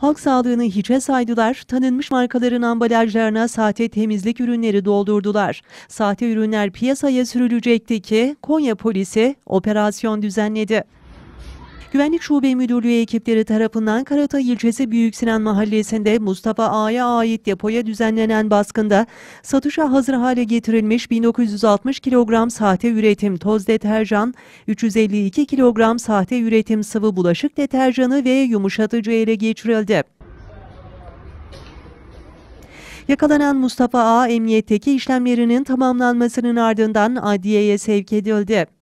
Halk sağlığını hiçe saydılar, tanınmış markaların ambalajlarına sahte temizlik ürünleri doldurdular. Sahte ürünler piyasaya sürülecekti ki Konya polisi operasyon düzenledi. Güvenlik Şube Müdürlüğü ekipleri tarafından Karata ilçesi Büyük Sinan Mahallesi'nde Mustafa A'ya ait depoya düzenlenen baskında satışa hazır hale getirilmiş 1960 kilogram sahte üretim toz deterjan, 352 kilogram sahte üretim sıvı bulaşık deterjanı ve yumuşatıcı ele geçirildi. Yakalanan Mustafa A. emniyetteki işlemlerinin tamamlanmasının ardından adliyeye sevk edildi.